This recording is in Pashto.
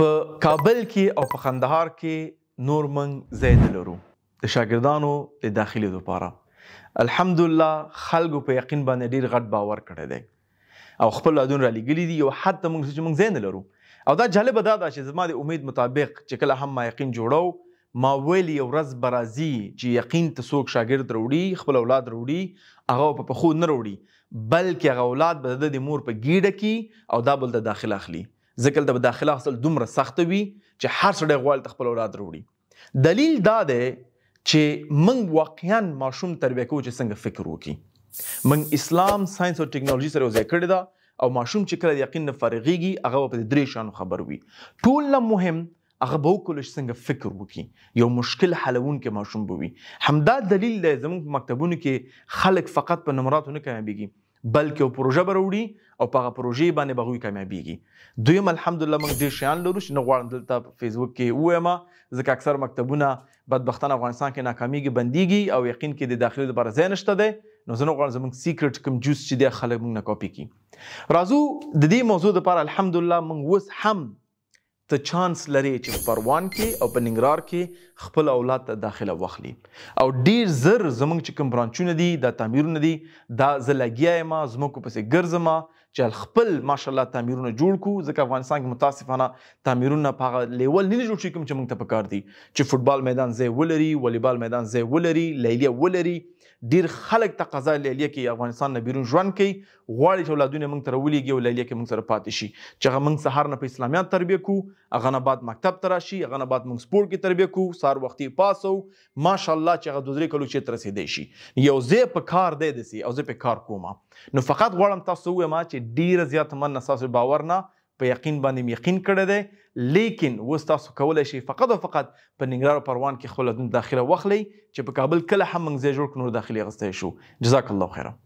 په کابل کې او په خندهار کې نور منګ زید لرو د شاګردانو د داخلي لپاره الحمدلله خلکو په یقین باندې ډیر غټ باور کړی دی او خپل اډون را لګلی دی او حتی موږ چې موږ زین لرو او دا جالب دا ده چې زما د امید مطابق چې کله هم ما یقین جوړو ما ویلی یو ورځ برازي چې یقین ته څوک شاګرد وروړي خپل اولاد وروړي هغه په پخو نه وروړي بلکې هغه اولاد به د مور په گیډه کې او دا بل د دا داخله اخلي ځکه د داخله حاصل دومره سخت وي چې هر سړی غواړي خپل اولاد وروړي دلیل دا دی چې موږ واقعیا ماشوم تربیه کوو چې څنګه فکر وکړي موږ اسلام ساينس او ټیکنالوژي سره وزې کړی دا او ماشوم چې کله یقین نه فارغيږي هغه په درې شانو خبر وي ټول نه مهم هغه به وکړي څنګه فکر وکړي یو مشکل حلون کې ماشوم بوي همدا دلیل دی زموږ مکتبونو کې خلک فقط په نمراتو نه کامیابیږي بلکې او پروژه به وروړي او په هغه پروژې باندې به هغوی کامیابیږي دویم الحمدلله موږ ډېر شیان لرو چې نه غواړم دلته فیسبوک کې ووایم ځکه اکثر مکتبونه بدبختانه افغانستان کې ناکامیږي بندیږي او یقین کې د داخلي لپاره ځای نشته دی نو زه نه غواړم زموږ سیکرټ کوم جوس چې دی خلک موږ نه کاپي کړي راځو د دې موضوع لپاره الحمدلله موږ اوس هم ته چانس لري چې پروان کې او په ننګرهار کې خپل اولاد ته داخله واخلي او ډیر زر زمونږ چې کوم برانچونه دي د تعمیرونه دي دا زلګیا ما زموږ په څیر ګرځما چې خپل ماشاءالله تعمیرونه جوړ کړو ځکه افغانستان کې متاسفانه تعمیرونه په هغه لیول نه جوړ شي کوم چې موږ ته پکار دي چې فوتبال میدان ځای ولري والیبال میدان ځای ولري لیلیه ولري ډیر خلک تقاضا لیلیه کې افغانستان نه بیرون ژوند کوي غواړي چې اولادونه موږ ته راولېږي او لیلیه کې موږ سره پاتې شي چې هغه موږ سهار نه په اسلامیات تربیه کو هغه نه بعد مکتب ته راشي هغه نه بعد موږ سپورت کې تربیه کو سهار وختي پاسو ماشاءالله چې هغه دوه درې کلو چې تر رسیدې شي یو ځای په کار دی دسي او زه په کار کوم نو فقط غواړم تاسو ووایم چې باندې ډیر زیات من اساس باور نه په یقین باندې یقین کړی دی لیکن اوس تاسو کولی شئ فقط او فقط په ننګرهار پروان کې خپل داخله واخلئ چې په کابل کله هم موږ ځای جوړ کړو داخلي اغستی شو جزاک الله خیره